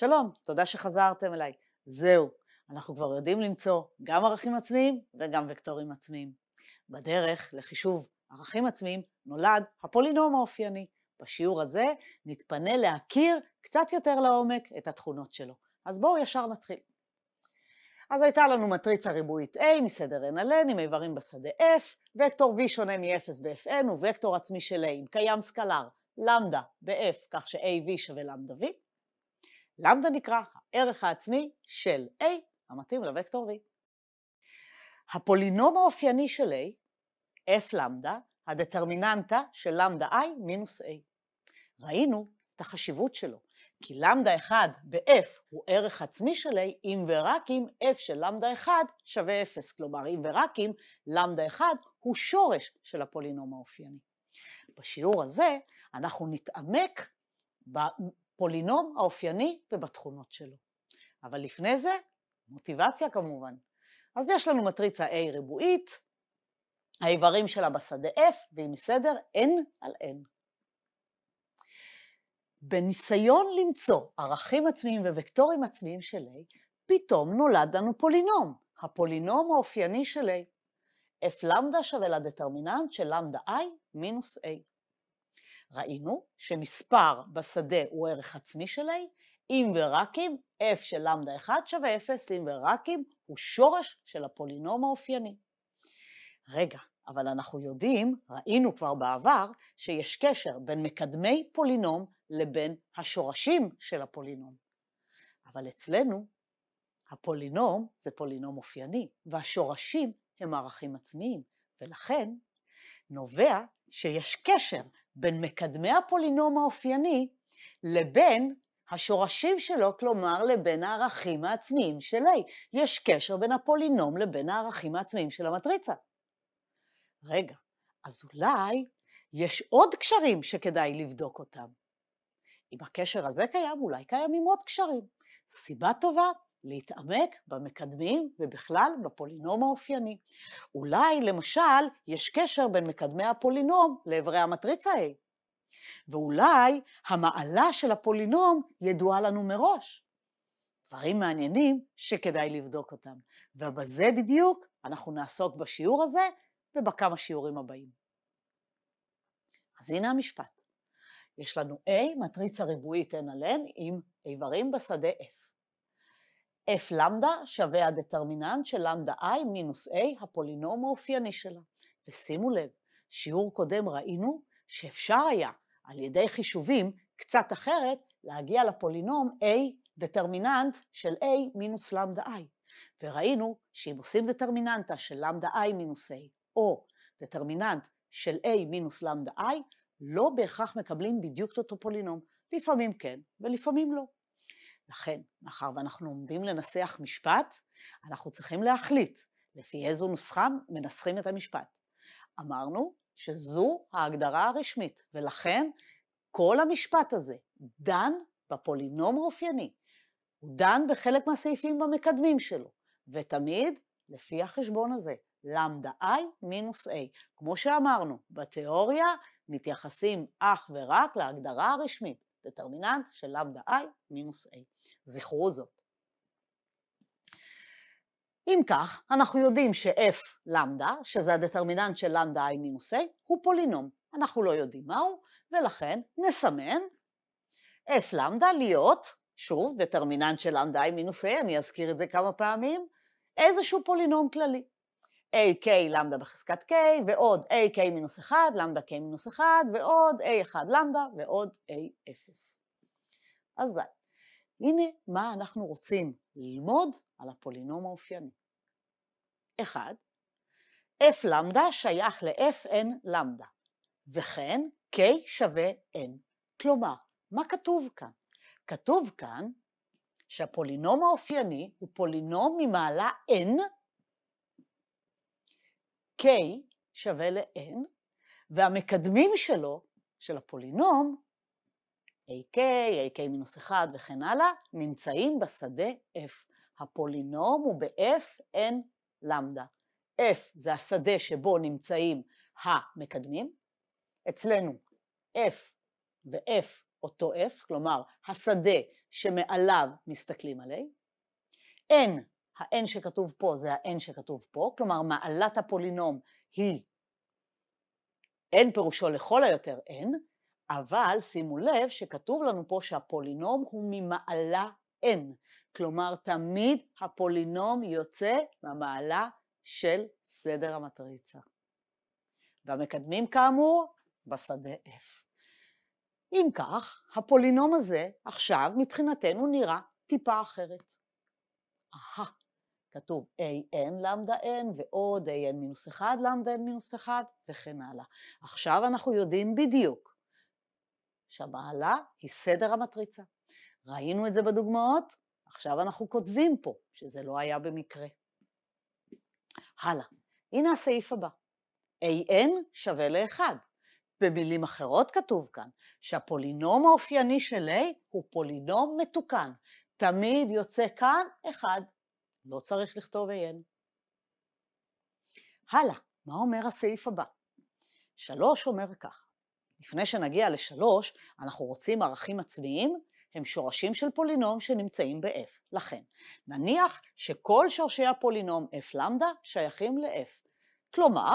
שלום, תודה שחזרתם אליי. זהו, אנחנו כבר יודעים למצוא גם ערכים עצמיים וגם וקטורים עצמיים. בדרך לחישוב ערכים עצמיים נולד הפולינום האופייני. בשיעור הזה נתפנה להכיר קצת יותר לעומק את התכונות שלו. אז בואו ישר נתחיל. אז הייתה לנו מטריצה ריבועית A מסדר n על n עם איברים בשדה F, וקטור V שונה מ-0 ב-Fn ווקטור עצמי של A, אם קיים סקלר, למדה ב-F, כך ש-AV שווה למדה V. למדה נקרא הערך העצמי של A המתאים לווקטור V. הפולינום האופייני של A, F למדה, הדטרמיננטה של למדה I מינוס A. ראינו את החשיבות שלו, כי למדה 1 ב-F הוא ערך עצמי של A, אם ורק אם F של למדה 1 שווה 0, כלומר אם ורק אם למדה 1 הוא שורש של הפולינום האופייני. בשיעור הזה אנחנו נתעמק בפולינום האופייני ובתכונות שלו. אבל לפני זה, מוטיבציה כמובן. אז יש לנו מטריצה A ריבועית, האיברים שלה בשדה F, והיא מסדר N על N. בניסיון למצוא ערכים עצמיים ווקטורים עצמיים של A, פתאום נולד לנו פולינום, הפולינום האופייני של A. F למדה שווה לדטרמיננט של למדה I מינוס A. ראינו שמספר בשדה הוא ערך עצמי של A, אם ורק אם f של למדה 1 שווה 0, אם ורק אם הוא שורש של הפולינום האופייני. רגע, אבל אנחנו יודעים, ראינו כבר בעבר, שיש קשר בין מקדמי פולינום לבין השורשים של הפולינום. אבל אצלנו, הפולינום זה פולינום אופייני, והשורשים הם ערכים עצמיים, ולכן נובע שיש קשר בין מקדמי הפולינום האופייני לבין השורשים שלו, כלומר לבין הערכים העצמיים של A. יש קשר בין הפולינום לבין הערכים העצמיים של המטריצה. רגע, אז אולי יש עוד קשרים שכדאי לבדוק אותם. אם הקשר הזה קיים, אולי קיימים עוד קשרים. סיבה טובה, להתעמק במקדמים ובכלל בפולינום האופייני. אולי, למשל, יש קשר בין מקדמי הפולינום לאיברי המטריצה A. ואולי המעלה של הפולינום ידועה לנו מראש. דברים מעניינים שכדאי לבדוק אותם. ובזה בדיוק אנחנו נעסוק בשיעור הזה ובכמה שיעורים הבאים. אז הנה המשפט. יש לנו A, מטריצה ריבועית N על N, עם איברים בשדה F. f למדה שווה הדטרמיננט של למדה i מינוס a, הפולינום האופייני שלה. ושימו לב, שיעור קודם ראינו שאפשר היה, על ידי חישובים קצת אחרת, להגיע לפולינום a, דטרמיננט של a מינוס למדה i. וראינו שאם עושים דטרמיננטה של למדה i מינוס a, או דטרמיננט של a מינוס למדה i, לא בהכרח מקבלים בדיוק את אותו פולינום. לפעמים כן ולפעמים לא. לכן, מאחר ואנחנו עומדים לנסח משפט, אנחנו צריכים להחליט לפי איזו נוסחה מנסחים את המשפט. אמרנו שזו ההגדרה הרשמית, ולכן כל המשפט הזה דן בפולינום האופייני, הוא דן בחלק מהסעיפים במקדמים שלו, ותמיד לפי החשבון הזה, למדה i מינוס a. כמו שאמרנו, בתיאוריה מתייחסים אך ורק להגדרה הרשמית. דטרמיננט של למדה i מינוס a. זכרו זאת. אם כך, אנחנו יודעים ש-f למדה, שזה הדטרמיננט של למדה i מינוס a, הוא פולינום. אנחנו לא יודעים מהו, ולכן נסמן f למדה להיות, שוב, דטרמיננט של למדה i מינוס a, אני אזכיר את זה כמה פעמים, איזשהו פולינום כללי. AK למדה בחזקת K, ועוד AK מינוס 1, למדה K מינוס 1, ועוד A1 למדה, ועוד A0. אזי, הנה מה אנחנו רוצים ללמוד על הפולינום האופייני. 1. F למדה שייך ל-Fn למדה, וכן K שווה N. כלומר, מה כתוב כאן? כתוב כאן שהפולינום האופייני הוא פולינום ממעלה N K שווה ל-N, והמקדמים שלו, של הפולינום, AK, AK מינוס 1 וכן הלאה, נמצאים בשדה F. הפולינום הוא ב-F, N, למדה. F זה השדה שבו נמצאים המקדמים. אצלנו F ו-F אותו F, כלומר השדה שמעליו מסתכלים עליה. N ה-n שכתוב פה זה ה-n שכתוב פה, כלומר מעלת הפולינום היא n פירושו לכל היותר n, אבל שימו לב שכתוב לנו פה שהפולינום הוא ממעלה n, כלומר תמיד הפולינום יוצא מהמעלה של סדר המטריצה. והמקדמים כאמור בשדה f. אם כך, הפולינום הזה עכשיו מבחינתנו נראה טיפה אחרת. אהה. כתוב AN למדה N ועוד AN מינוס 1 למדה N מינוס 1 וכן הלאה. עכשיו אנחנו יודעים בדיוק שהמעלה היא סדר המטריצה. ראינו את זה בדוגמאות, עכשיו אנחנו כותבים פה שזה לא היה במקרה. הלאה, הנה הסעיף הבא. AN שווה ל-1. במילים אחרות כתוב כאן שהפולינום האופייני של A הוא פולינום מתוקן. תמיד יוצא כאן 1. לא צריך לכתוב AN. הלאה, מה אומר הסעיף הבא? שלוש אומר כך, לפני שנגיע לשלוש, אנחנו רוצים ערכים עצמיים, הם שורשים של פולינום שנמצאים ב-F. לכן, נניח שכל שורשי הפולינום F למדה שייכים ל-F. כלומר,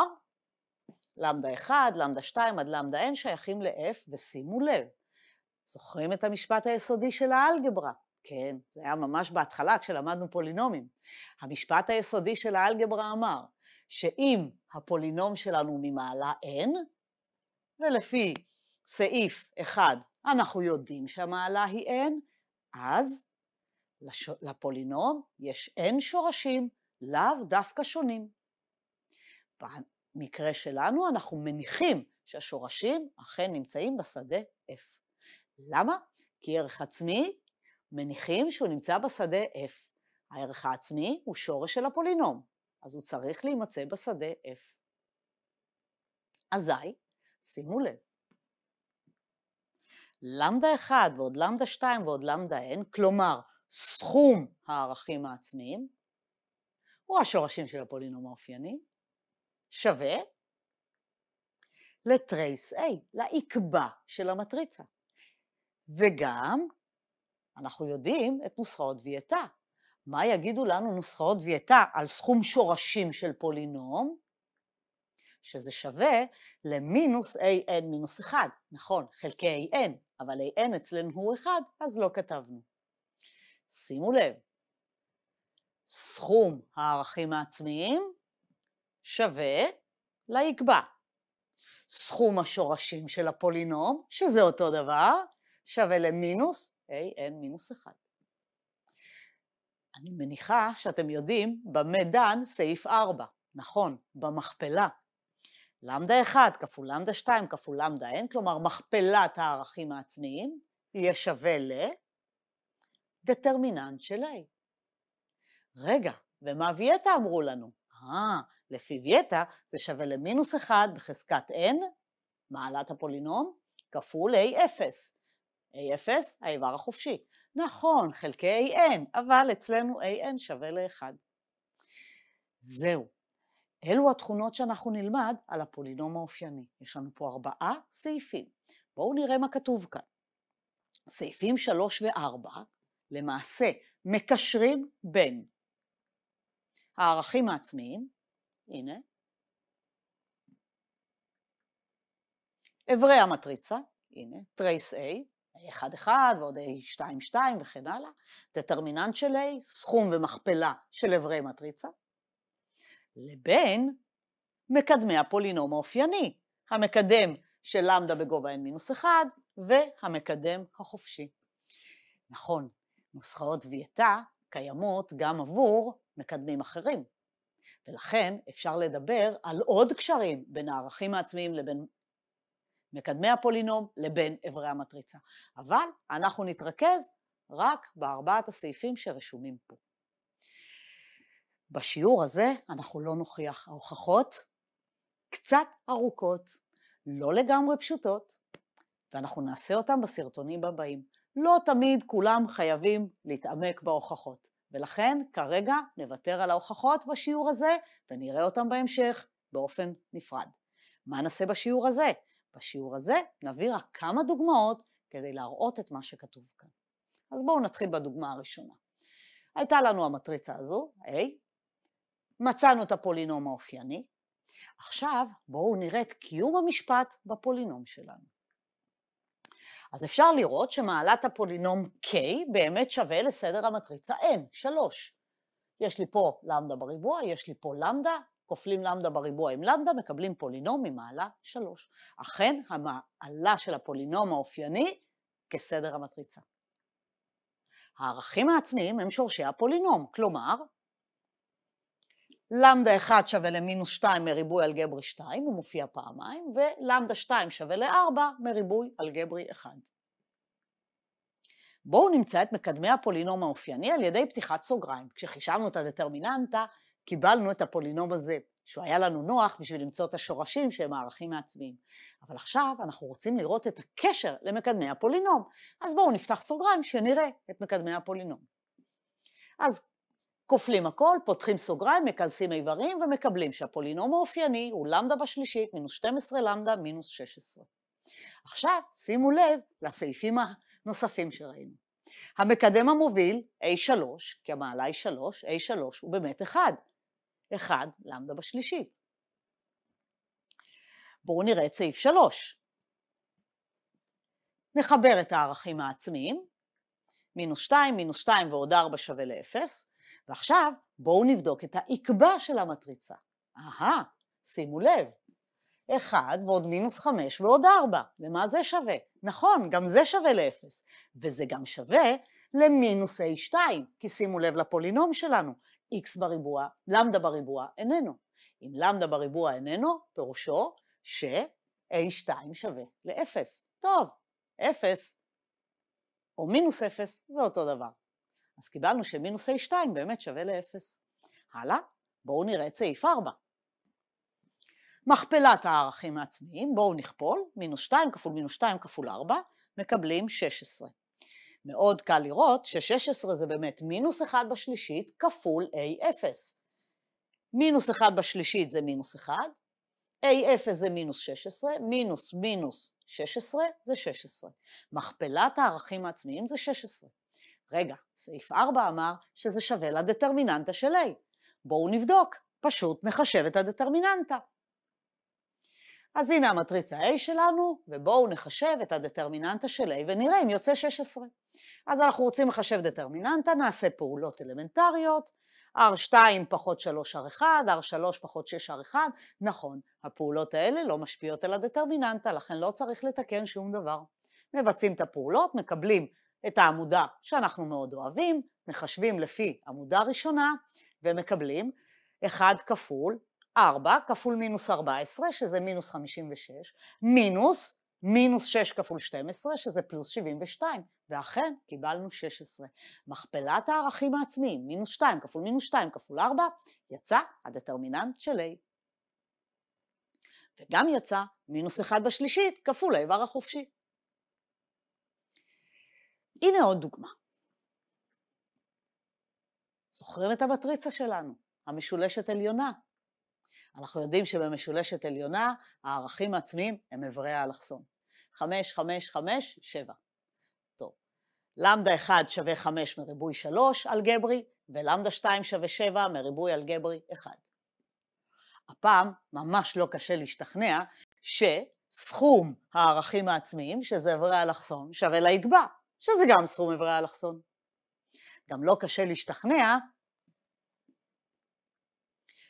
למדה 1, למדה 2 עד למדה n שייכים ל-F, ושימו לב, זוכרים את המשפט היסודי של האלגברה, כן, זה היה ממש בהתחלה כשלמדנו פולינומים. המשפט היסודי של האלגברה אמר שאם הפולינום שלנו ממעלה n, ולפי סעיף 1 אנחנו יודעים שהמעלה היא n, אז לש... לפולינום יש n שורשים לאו דווקא שונים. במקרה שלנו אנחנו מניחים שהשורשים אכן נמצאים בשדה f. למה? כי ערך עצמי מניחים שהוא נמצא בשדה f. הערך העצמי הוא שורש של הפולינום, אז הוא צריך להימצא בשדה f. אזי, שימו לב, למדה 1 ועוד למדה 2 ועוד למדה n, כלומר סכום הערכים העצמיים, הוא השורשים של הפולינום האופייני, שווה לטרייס A, לעקבה של המטריצה. וגם אנחנו יודעים את נוסחאות דיאטה. מה יגידו לנו נוסחאות דיאטה על סכום שורשים של פולינום? שזה שווה למינוס an מינוס 1, נכון, חלקי an, אבל an אצלנו הוא 1, אז לא כתבנו. שימו לב, סכום הערכים העצמיים שווה ליקבע. סכום השורשים של הפולינום, שזה אותו דבר, שווה למינוס AN מינוס 1. אני מניחה שאתם יודעים במה דן סעיף 4, נכון, במכפלה. למדה 1 כפול למדה 2 כפול למדה n, כלומר מכפלת הערכים העצמיים, יהיה שווה ל... דטרמיננט של a. רגע, ומה וייטה אמרו לנו? אה, לפי וייטה זה שווה למינוס 1 בחזקת n, מעלת הפולינום, כפול a0. A0, האיבר החופשי. נכון, חלקי AN, אבל אצלנו AN שווה ל-1. זהו. אלו התכונות שאנחנו נלמד על הפולינום האופייני. יש לנו פה ארבעה סעיפים. בואו נראה מה כתוב כאן. סעיפים 3 ו-4 למעשה מקשרים בין הערכים העצמיים, הנה, אברי המטריצה, הנה, טרייס A, 1-1 ועוד A 2 2 וכן הלאה, דטרמיננט של A, סכום ומכפלה של אברי מטריצה, לבין מקדמי הפולינום האופייני, המקדם של למדה בגובה n 1 והמקדם החופשי. נכון, נוסחאות וייטה קיימות גם עבור מקדמים אחרים, ולכן אפשר לדבר על עוד קשרים בין הערכים העצמיים לבין מקדמי הפולינום לבין אברי המטריצה. אבל אנחנו נתרכז רק בארבעת הסעיפים שרשומים פה. בשיעור הזה אנחנו לא נוכיח ההוכחות קצת ארוכות, לא לגמרי פשוטות, ואנחנו נעשה אותן בסרטונים הבאים. לא תמיד כולם חייבים להתעמק בהוכחות, ולכן כרגע נוותר על ההוכחות בשיעור הזה ונראה אותן בהמשך באופן נפרד. מה נעשה בשיעור הזה? בשיעור הזה נביא רק כמה דוגמאות כדי להראות את מה שכתוב כאן. אז בואו נתחיל בדוגמה הראשונה. הייתה לנו המטריצה הזו, A, מצאנו את הפולינום האופייני, עכשיו בואו נראה את קיום המשפט בפולינום שלנו. אז אפשר לראות שמעלת הפולינום K באמת שווה לסדר המטריצה N, 3. יש לי פה למדה בריבוע, יש לי פה למדה, כופלים למדה בריבוע עם למדה, מקבלים פולינום ממעלה 3. אכן, המעלה של הפולינום האופייני כסדר המטריצה. הערכים העצמיים הם שורשי הפולינום, כלומר, למדה 1 שווה למינוס 2 מריבוי אלגברי 2, הוא מופיע פעמיים, ולמדה 2 שווה ל-4 מריבוי אלגברי 1. בואו נמצא את מקדמי הפולינום האופייני על ידי פתיחת סוגריים. כשחישבנו את הדטרמיננטה, קיבלנו את הפולינום הזה, שהוא היה לנו נוח בשביל למצוא את השורשים שהם הערכים העצמיים. אבל עכשיו אנחנו רוצים לראות את הקשר למקדמי הפולינום. אז בואו נפתח סוגריים שנראה את מקדמי הפולינום. אז כופלים הכל, פותחים סוגריים, מכנסים איברים ומקבלים שהפולינום האופייני הוא למדה בשלישית, מינוס 12 למדה, מינוס 16. עכשיו שימו לב לסעיפים הנוספים שראינו. המקדם המוביל A3, כי המעלה היא 3, A3 הוא באמת 1, 1 למדה בשלישית. בואו נראה את סעיף 3. נחבר את הערכים העצמיים, מינוס 2, מינוס 2 ועוד 4 שווה ל-0, ועכשיו בואו נבדוק את העקבע של המטריצה. אהה, שימו לב, 1 ועוד מינוס 5 ועוד 4, למה זה שווה? נכון, גם זה שווה ל-0, וזה גם שווה למינוס a2, כי שימו לב לפולינום שלנו, x בריבוע, למדה בריבוע איננו. אם למדה בריבוע איננו, פירושו ש-a2 שווה ל-0. טוב, 0 או מינוס 0 זה אותו דבר. אז קיבלנו שמינוס a2 באמת שווה ל-0. הלאה, בואו נראה את סעיף 4. מכפלת הערכים העצמיים, בואו נכפול, מינוס 2 כפול מינוס 2 כפול 4, מקבלים 16. מאוד קל לראות ש-16 זה באמת מינוס 1 בשלישית כפול A0. מינוס 1 בשלישית זה מינוס 1, A0 זה מינוס 16, מינוס מינוס 16 זה 16. מכפלת הערכים העצמיים זה 16. רגע, סעיף 4 אמר שזה שווה לדטרמיננטה של A. בואו נבדוק, פשוט נחשב את הדטרמיננטה. אז הנה המטריצה A שלנו, ובואו נחשב את הדטרמיננטה של A ונראה אם יוצא 16. אז אנחנו רוצים לחשב דטרמיננטה, נעשה פעולות אלמנטריות, R2 פחות 3R1, R3 פחות 6R1, נכון, הפעולות האלה לא משפיעות על הדטרמיננטה, לכן לא צריך לתקן שום דבר. מבצעים את הפעולות, מקבלים את העמודה שאנחנו מאוד אוהבים, מחשבים לפי עמודה ראשונה, ומקבלים 1 כפול 4 כפול מינוס 14, שזה מינוס 56, מינוס מינוס 6 כפול 12, שזה פלוס 72, ואכן קיבלנו 16. מכפלת הערכים העצמיים, מינוס 2 כפול מינוס 2 כפול 4, יצא הדטרמיננט של A. וגם יצא מינוס 1 בשלישית כפול האיבר החופשי. הנה עוד דוגמה. זוכרים את המטריצה שלנו, המשולשת עליונה, אנחנו יודעים שבמשולשת עליונה הערכים העצמיים הם איברי האלכסון. 5, 5, 5, 7. טוב. למדה 1 שווה 5 מריבוי 3 אלגברי, ולמדה 2 שווה 7 מריבוי אלגברי 1. הפעם ממש לא קשה להשתכנע שסכום הערכים העצמיים, שזה איברי האלכסון, שווה ליגבה, שזה גם סכום איברי האלכסון. גם לא קשה להשתכנע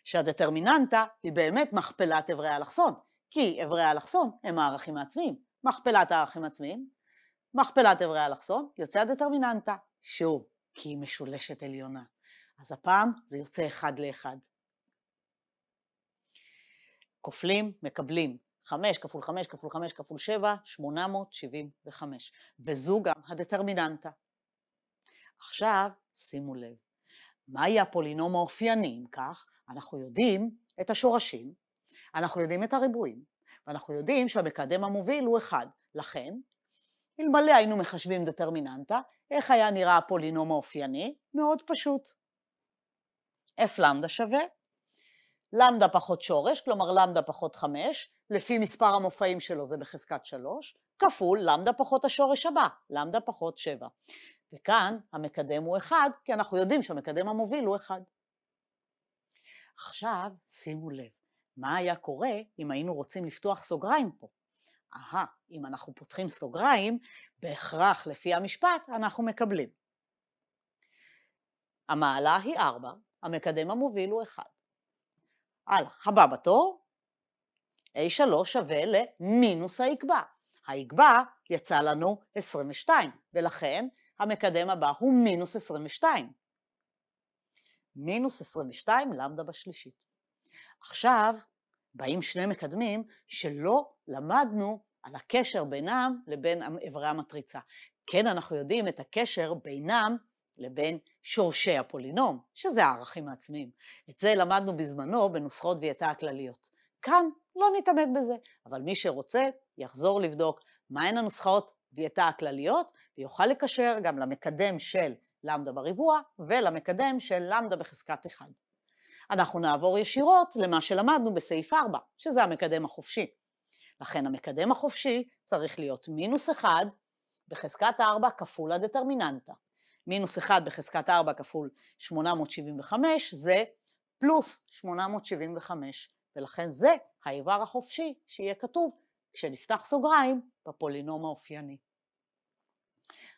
שהדטרמיננטה היא באמת מכפלת אברי האלכסון, כי אברי האלכסון הם הערכים העצמיים. מכפלת הערכים העצמיים, מכפלת אברי האלכסון, יוצא הדטרמיננטה, שוב, כי היא משולשת עליונה. אז הפעם זה יוצא אחד לאחד. כופלים, מקבלים. 5 כפול 5 כפול 5 כפול 7, 875. וזו גם הדטרמיננטה. עכשיו, שימו לב, מהי הפולינום האופייני, אם כך? אנחנו יודעים את השורשים, אנחנו יודעים את הריבועים, ואנחנו יודעים שהמקדם המוביל הוא אחד. לכן, אלמלא היינו מחשבים דטרמיננטה, איך היה נראה הפולינום האופייני? מאוד פשוט. F למדה שווה למדה פחות שורש, כלומר למדה פחות 5, לפי מספר המופעים שלו זה בחזקת 3, כפול למדה פחות השורש הבא, למדה פחות 7. וכאן המקדם הוא 1, כי אנחנו יודעים שהמקדם המוביל הוא 1. עכשיו שימו לב, מה היה קורה אם היינו רוצים לפתוח סוגריים פה? אהה, אם אנחנו פותחים סוגריים, בהכרח לפי המשפט אנחנו מקבלים. המעלה היא 4, המקדם המוביל הוא 1. הלאה, הבא בתור, A3 שווה למינוס היקבע. היקבע יצא לנו 22, ולכן המקדם הבא הוא מינוס 22. מינוס 22 למדה בשלישית. עכשיו, באים שני מקדמים שלא למדנו על הקשר בינם לבין איברי המטריצה. כן, אנחנו יודעים את הקשר בינם לבין שורשי הפולינום, שזה הערכים העצמיים. את זה למדנו בזמנו בנוסחות דיאטה הכלליות. כאן לא נתעמק בזה, אבל מי שרוצה יחזור לבדוק מהן הנוסחאות דיאטה הכלליות, ויוכל לקשר גם למקדם של למדה בריבוע ולמקדם של למדה בחזקת 1. אנחנו נעבור ישירות למה שלמדנו בסעיף 4, שזה המקדם החופשי. לכן המקדם החופשי צריך להיות מינוס 1 בחזקת 4 כפול הדטרמיננטה. מינוס 1 בחזקת 4 כפול 875 זה פלוס 875, ולכן זה האיבר החופשי שיהיה כתוב כשנפתח סוגריים בפולינום האופייני.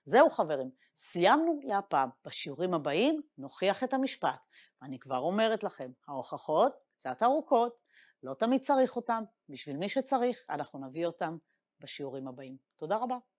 זהו חברים, סיימנו להפעם. בשיעורים הבאים נוכיח את המשפט. אני כבר אומרת לכם, ההוכחות קצת ארוכות, לא תמיד צריך אותן, בשביל מי שצריך אנחנו נביא אותן בשיעורים הבאים. תודה רבה.